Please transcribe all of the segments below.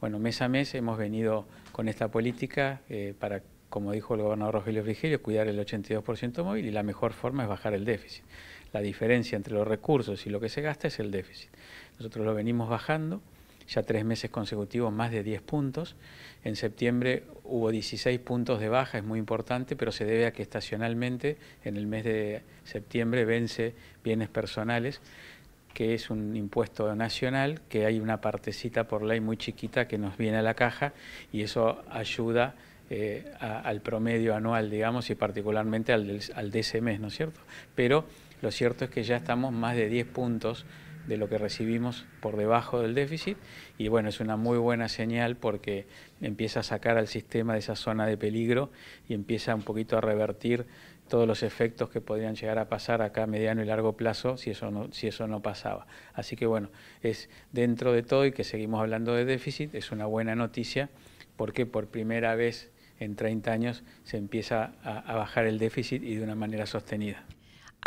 Bueno, mes a mes hemos venido con esta política eh, para, como dijo el gobernador Rogelio Frigerio, cuidar el 82% móvil y la mejor forma es bajar el déficit. La diferencia entre los recursos y lo que se gasta es el déficit. Nosotros lo venimos bajando, ya tres meses consecutivos más de 10 puntos. En septiembre hubo 16 puntos de baja, es muy importante, pero se debe a que estacionalmente en el mes de septiembre vence bienes personales que es un impuesto nacional, que hay una partecita por ley muy chiquita que nos viene a la caja y eso ayuda eh, al promedio anual, digamos, y particularmente al, del, al de ese mes, ¿no es cierto? Pero lo cierto es que ya estamos más de 10 puntos de lo que recibimos por debajo del déficit y bueno, es una muy buena señal porque empieza a sacar al sistema de esa zona de peligro y empieza un poquito a revertir todos los efectos que podrían llegar a pasar acá a mediano y largo plazo si eso no, si eso no pasaba. Así que bueno, es dentro de todo y que seguimos hablando de déficit, es una buena noticia porque por primera vez en 30 años se empieza a bajar el déficit y de una manera sostenida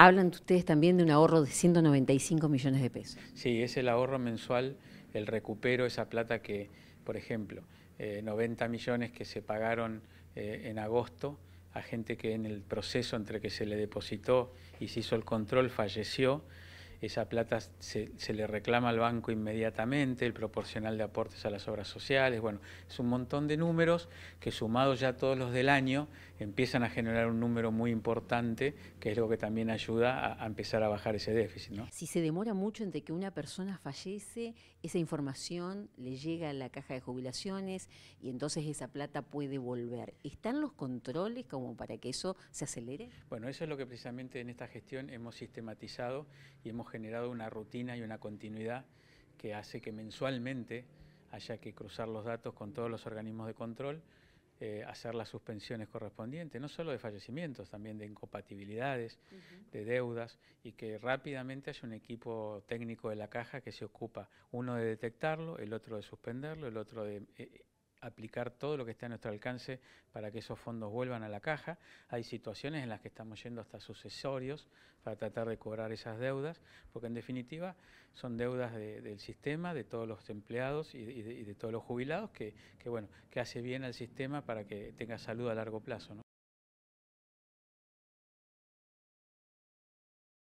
hablan ustedes también de un ahorro de 195 millones de pesos. Sí, es el ahorro mensual, el recupero, esa plata que, por ejemplo, 90 eh, millones que se pagaron eh, en agosto a gente que en el proceso entre que se le depositó y se hizo el control falleció esa plata se, le reclama al banco inmediatamente, el proporcional de aportes a las obras sociales, bueno, es un montón de números que sumados ya todos los del año empiezan a generar un número muy importante, que es lo que también ayuda a, empezar a bajar ese déficit. ¿no? Si se demora mucho entre que una persona fallece, esa información le llega a la caja de jubilaciones y entonces esa plata puede volver. ¿Están los controles como para que eso se acelere? Bueno, eso es lo que precisamente en esta gestión hemos sistematizado y hemos generado una rutina y una continuidad que hace que mensualmente haya que cruzar los datos con todos los organismos de control, eh, hacer las suspensiones correspondientes, no solo de fallecimientos, también de incompatibilidades, de deudas, y que rápidamente haya un equipo técnico de la caja que se ocupa, uno de detectarlo, el otro de suspenderlo, el otro de eh, aplicar todo lo que está a nuestro alcance para que esos fondos vuelvan a la caja. Hay situaciones en las que estamos yendo hasta sucesorios para tratar de cobrar esas deudas, porque en definitiva son deudas del sistema, de todos los empleados y de, todos los jubilados, que, que, bueno, que hace bien al sistema para que tenga salud a largo plazo.